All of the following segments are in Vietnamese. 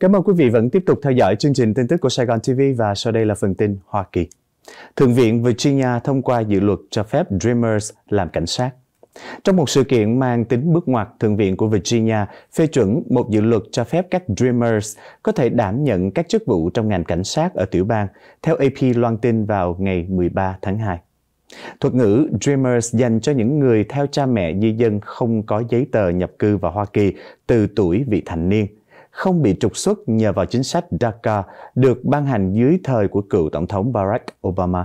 Cảm ơn quý vị vẫn tiếp tục theo dõi chương trình tin tức của Sài Gòn TV và sau đây là phần tin Hoa Kỳ. Thượng viện Virginia thông qua dự luật cho phép Dreamers làm cảnh sát. Trong một sự kiện mang tính bước ngoặt, Thượng viện của Virginia phê chuẩn một dự luật cho phép các Dreamers có thể đảm nhận các chức vụ trong ngành cảnh sát ở tiểu bang, theo AP loan tin vào ngày 13 tháng 2. Thuật ngữ Dreamers dành cho những người theo cha mẹ di dân không có giấy tờ nhập cư vào Hoa Kỳ từ tuổi vị thành niên – không bị trục xuất nhờ vào chính sách DACA được ban hành dưới thời của cựu Tổng thống Barack Obama.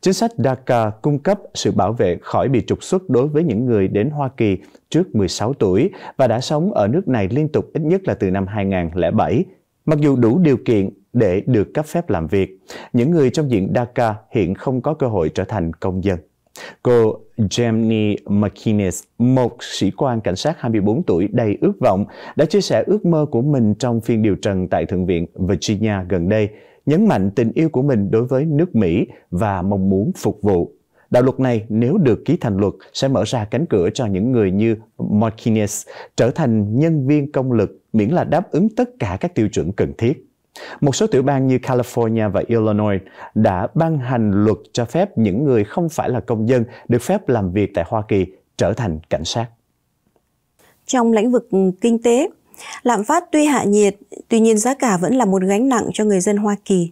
Chính sách DACA cung cấp sự bảo vệ khỏi bị trục xuất đối với những người đến Hoa Kỳ trước 16 tuổi và đã sống ở nước này liên tục ít nhất là từ năm 2007. Mặc dù đủ điều kiện để được cấp phép làm việc, những người trong diện DACA hiện không có cơ hội trở thành công dân. Cô Jamie McInnes, một sĩ quan cảnh sát 24 tuổi đầy ước vọng, đã chia sẻ ước mơ của mình trong phiên điều trần tại Thượng viện Virginia gần đây, nhấn mạnh tình yêu của mình đối với nước Mỹ và mong muốn phục vụ. Đạo luật này, nếu được ký thành luật, sẽ mở ra cánh cửa cho những người như McInnes trở thành nhân viên công lực miễn là đáp ứng tất cả các tiêu chuẩn cần thiết. Một số tiểu bang như California và Illinois đã ban hành luật cho phép những người không phải là công dân được phép làm việc tại Hoa Kỳ trở thành cảnh sát. Trong lĩnh vực kinh tế, lạm phát tuy hạ nhiệt, tuy nhiên giá cả vẫn là một gánh nặng cho người dân Hoa Kỳ.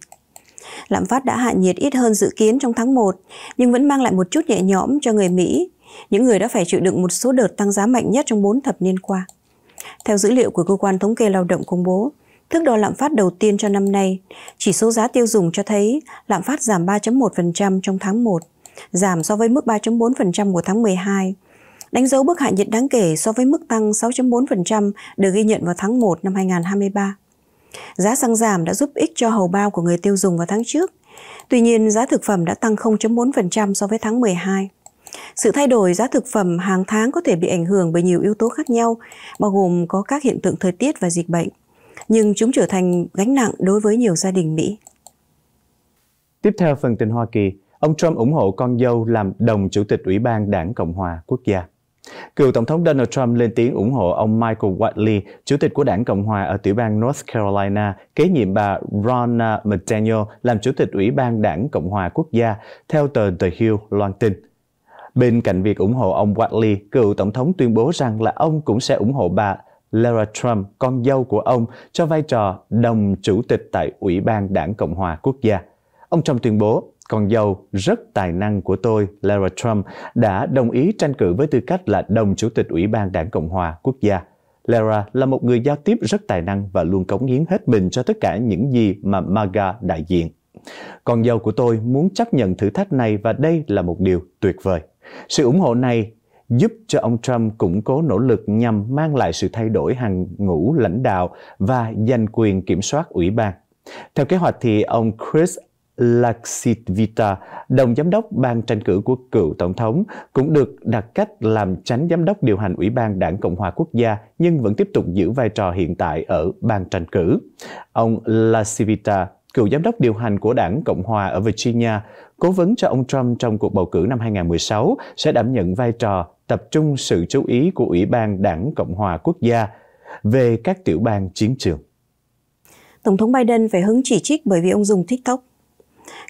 Lạm phát đã hạ nhiệt ít hơn dự kiến trong tháng 1, nhưng vẫn mang lại một chút nhẹ nhõm cho người Mỹ, những người đã phải chịu đựng một số đợt tăng giá mạnh nhất trong 4 thập niên qua. Theo dữ liệu của cơ quan thống kê lao động công bố, thước đo lạm phát đầu tiên cho năm nay. Chỉ số giá tiêu dùng cho thấy lạm phát giảm 3.1% trong tháng 1, giảm so với mức 3.4% của tháng 12 đánh dấu bước hạ nhiệt đáng kể so với mức tăng 6.4% được ghi nhận vào tháng 1 năm 2023. Giá xăng giảm đã giúp ích cho hầu bao của người tiêu dùng vào tháng trước. Tuy nhiên, giá thực phẩm đã tăng 0.4% so với tháng 12. Sự thay đổi giá thực phẩm hàng tháng có thể bị ảnh hưởng bởi nhiều yếu tố khác nhau, bao gồm có các hiện tượng thời tiết và dịch bệnh nhưng chúng trở thành gánh nặng đối với nhiều gia đình Mỹ. Tiếp theo phần tin Hoa Kỳ, ông Trump ủng hộ con dâu làm đồng chủ tịch Ủy ban Đảng Cộng hòa quốc gia. Cựu Tổng thống Donald Trump lên tiếng ủng hộ ông Michael Whiteley, chủ tịch của đảng Cộng hòa ở tiểu bang North Carolina, kế nhiệm bà Ronna McDaniel làm chủ tịch Ủy ban đảng Cộng hòa quốc gia, theo tờ The Hill loan tin. Bên cạnh việc ủng hộ ông Whiteley, cựu Tổng thống tuyên bố rằng là ông cũng sẽ ủng hộ bà Lara Trump, con dâu của ông, cho vai trò đồng chủ tịch tại Ủy ban Đảng Cộng hòa Quốc gia. Ông Trump tuyên bố, con dâu rất tài năng của tôi, Lara Trump, đã đồng ý tranh cử với tư cách là đồng chủ tịch Ủy ban Đảng Cộng hòa Quốc gia. Lara là một người giao tiếp rất tài năng và luôn cống hiến hết mình cho tất cả những gì mà MAGA đại diện. Con dâu của tôi muốn chấp nhận thử thách này và đây là một điều tuyệt vời. Sự ủng hộ này giúp cho ông Trump củng cố nỗ lực nhằm mang lại sự thay đổi hàng ngũ lãnh đạo và giành quyền kiểm soát ủy ban. Theo kế hoạch thì ông Chris Lakshitvita, đồng giám đốc ban tranh cử của cựu tổng thống, cũng được đặt cách làm tránh giám đốc điều hành Ủy ban Đảng Cộng hòa Quốc gia nhưng vẫn tiếp tục giữ vai trò hiện tại ở ban tranh cử. Ông Lakshitvita cựu giám đốc điều hành của đảng Cộng Hòa ở Virginia, cố vấn cho ông Trump trong cuộc bầu cử năm 2016, sẽ đảm nhận vai trò tập trung sự chú ý của Ủy ban đảng Cộng Hòa Quốc gia về các tiểu bang chiến trường. Tổng thống Biden phải hứng chỉ trích bởi vì ông dùng TikTok.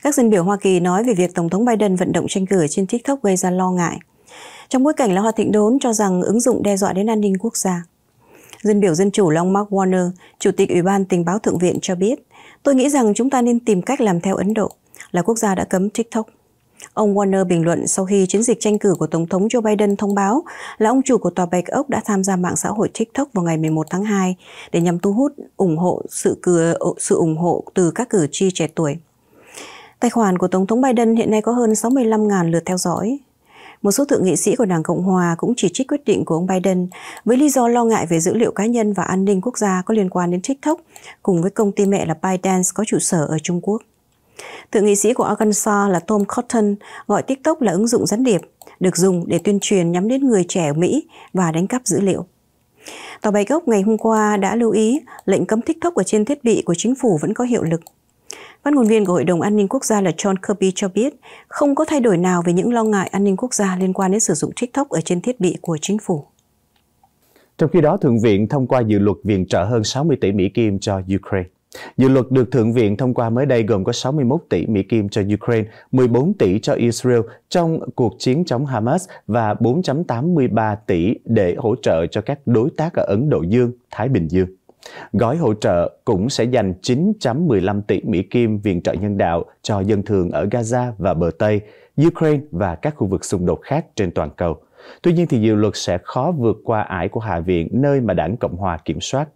Các dân biểu Hoa Kỳ nói về việc Tổng thống Biden vận động tranh cử trên TikTok gây ra lo ngại. Trong bối cảnh là Hoa Thịnh Đốn cho rằng ứng dụng đe dọa đến an ninh quốc gia. Dân biểu Dân chủ là ông Mark Warner, Chủ tịch Ủy ban Tình báo Thượng viện cho biết, Tôi nghĩ rằng chúng ta nên tìm cách làm theo Ấn Độ, là quốc gia đã cấm TikTok. Ông Warner bình luận sau khi chiến dịch tranh cử của Tổng thống Joe Biden thông báo là ông chủ của Tòa Bạch Ốc đã tham gia mạng xã hội TikTok vào ngày 11 tháng 2 để nhằm thu hút ủng hộ sự, cử, ờ, sự ủng hộ từ các cử tri trẻ tuổi. Tài khoản của Tổng thống Biden hiện nay có hơn 65.000 lượt theo dõi một số thượng nghị sĩ của Đảng Cộng Hòa cũng chỉ trích quyết định của ông Biden với lý do lo ngại về dữ liệu cá nhân và an ninh quốc gia có liên quan đến TikTok cùng với công ty mẹ là ByteDance có trụ sở ở Trung Quốc. Thượng nghị sĩ của Arkansas là Tom Cotton gọi TikTok là ứng dụng gián điệp, được dùng để tuyên truyền nhắm đến người trẻ ở Mỹ và đánh cắp dữ liệu. Tòa Bạch Gốc ngày hôm qua đã lưu ý lệnh cấm TikTok ở trên thiết bị của chính phủ vẫn có hiệu lực. Phát ngôn viên của Hội đồng An ninh Quốc gia là John Kirby cho biết không có thay đổi nào về những lo ngại an ninh quốc gia liên quan đến sử dụng TikTok ở trên thiết bị của chính phủ. Trong khi đó, Thượng viện thông qua dự luật viện trợ hơn 60 tỷ Mỹ Kim cho Ukraine. Dự luật được Thượng viện thông qua mới đây gồm có 61 tỷ Mỹ Kim cho Ukraine, 14 tỷ cho Israel trong cuộc chiến chống Hamas và 4.83 tỷ để hỗ trợ cho các đối tác ở Ấn Độ Dương, Thái Bình Dương. Gói hỗ trợ cũng sẽ dành 9.15 tỷ Mỹ Kim viện trợ nhân đạo cho dân thường ở Gaza và bờ Tây, Ukraine và các khu vực xung đột khác trên toàn cầu. Tuy nhiên thì dự luật sẽ khó vượt qua ải của Hạ viện nơi mà đảng Cộng Hòa kiểm soát.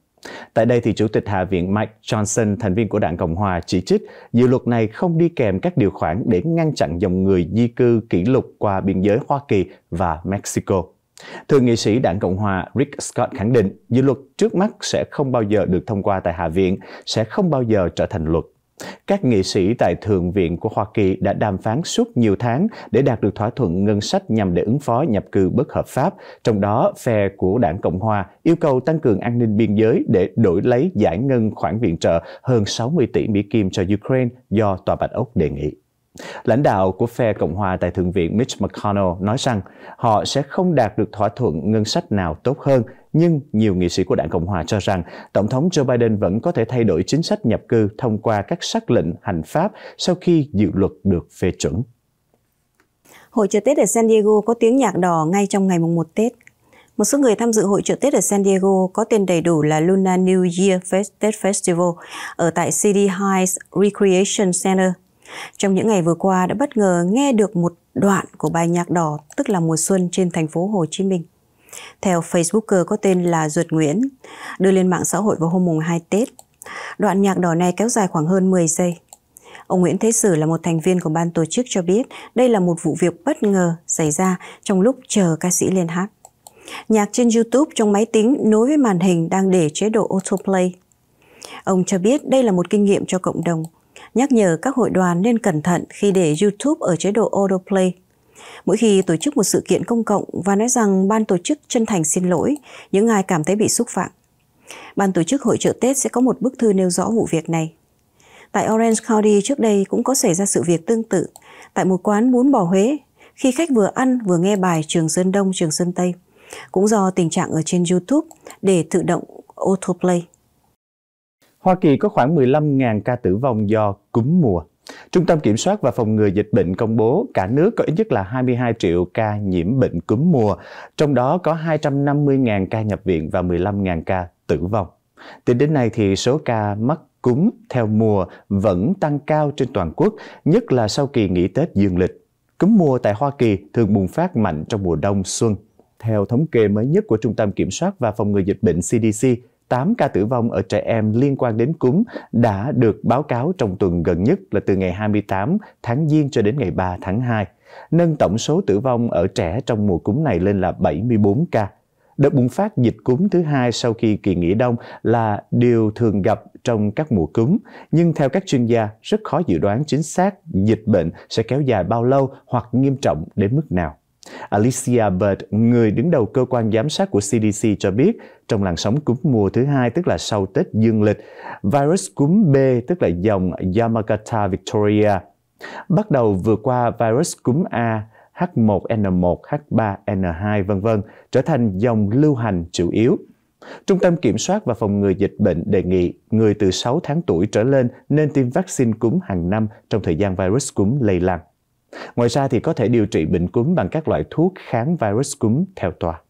Tại đây thì Chủ tịch Hạ viện Mike Johnson, thành viên của đảng Cộng Hòa, chỉ trích dự luật này không đi kèm các điều khoản để ngăn chặn dòng người di cư kỷ lục qua biên giới Hoa Kỳ và Mexico. Thượng nghị sĩ đảng Cộng hòa Rick Scott khẳng định dự luật trước mắt sẽ không bao giờ được thông qua tại Hạ viện, sẽ không bao giờ trở thành luật. Các nghị sĩ tại Thượng viện của Hoa Kỳ đã đàm phán suốt nhiều tháng để đạt được thỏa thuận ngân sách nhằm để ứng phó nhập cư bất hợp pháp, trong đó phe của đảng Cộng Hòa yêu cầu tăng cường an ninh biên giới để đổi lấy giải ngân khoản viện trợ hơn 60 tỷ Mỹ Kim cho Ukraine do Tòa Bạch Ốc đề nghị. Lãnh đạo của phe Cộng hòa tại Thượng viện Mitch McConnell nói rằng họ sẽ không đạt được thỏa thuận ngân sách nào tốt hơn, nhưng nhiều nghị sĩ của đảng Cộng hòa cho rằng Tổng thống Joe Biden vẫn có thể thay đổi chính sách nhập cư thông qua các sắc lệnh hành pháp sau khi dự luật được phê chuẩn. Hội chợ Tết ở San Diego có tiếng nhạc đỏ ngay trong ngày mùng 1 Tết. Một số người tham dự hội chợ Tết ở San Diego có tên đầy đủ là Luna New Year Fest, Tết Festival ở tại City Heights Recreation Center trong những ngày vừa qua đã bất ngờ nghe được một đoạn của bài nhạc đỏ tức là mùa xuân trên thành phố Hồ Chí Minh. Theo Facebooker có tên là Duật Nguyễn, đưa lên mạng xã hội vào hôm mùng 2 Tết. Đoạn nhạc đỏ này kéo dài khoảng hơn 10 giây. Ông Nguyễn Thế Sử là một thành viên của ban tổ chức cho biết đây là một vụ việc bất ngờ xảy ra trong lúc chờ ca sĩ lên hát. Nhạc trên YouTube trong máy tính nối với màn hình đang để chế độ autoplay. Ông cho biết đây là một kinh nghiệm cho cộng đồng nhắc nhở các hội đoàn nên cẩn thận khi để YouTube ở chế độ autoplay. Mỗi khi tổ chức một sự kiện công cộng và nói rằng ban tổ chức chân thành xin lỗi những ai cảm thấy bị xúc phạm. Ban tổ chức hội trợ Tết sẽ có một bức thư nêu rõ vụ việc này. Tại Orange County trước đây cũng có xảy ra sự việc tương tự tại một quán bún bò Huế khi khách vừa ăn vừa nghe bài Trường Sơn Đông, Trường Sơn Tây. Cũng do tình trạng ở trên YouTube để tự động autoplay. Hoa Kỳ có khoảng 15.000 ca tử vong do cúm mùa. Trung tâm Kiểm soát và Phòng ngừa Dịch bệnh công bố cả nước có ít nhất là 22 triệu ca nhiễm bệnh cúm mùa, trong đó có 250.000 ca nhập viện và 15.000 ca tử vong. Tính đến nay thì số ca mắc cúm theo mùa vẫn tăng cao trên toàn quốc, nhất là sau kỳ nghỉ Tết dương lịch. Cúm mùa tại Hoa Kỳ thường bùng phát mạnh trong mùa đông xuân. Theo thống kê mới nhất của Trung tâm Kiểm soát và Phòng ngừa Dịch bệnh CDC, 8 ca tử vong ở trẻ em liên quan đến cúm đã được báo cáo trong tuần gần nhất là từ ngày 28 tháng Giêng cho đến ngày 3 tháng 2, nâng tổng số tử vong ở trẻ trong mùa cúm này lên là 74 ca. Đợt bùng phát dịch cúm thứ hai sau khi kỳ nghỉ đông là điều thường gặp trong các mùa cúm, nhưng theo các chuyên gia, rất khó dự đoán chính xác dịch bệnh sẽ kéo dài bao lâu hoặc nghiêm trọng đến mức nào. Alicia Bird, người đứng đầu cơ quan giám sát của CDC cho biết, trong làn sóng cúm mùa thứ hai tức là sau Tết dương lịch, virus cúm B tức là dòng Yamagata Victoria bắt đầu vượt qua virus cúm A H1N1, H3N2 vân vân trở thành dòng lưu hành chủ yếu. Trung tâm Kiểm soát và Phòng ngừa Dịch bệnh đề nghị người từ 6 tháng tuổi trở lên nên tiêm vaccine cúm hàng năm trong thời gian virus cúm lây lan. Ngoài ra thì có thể điều trị bệnh cúm bằng các loại thuốc kháng virus cúm theo toa.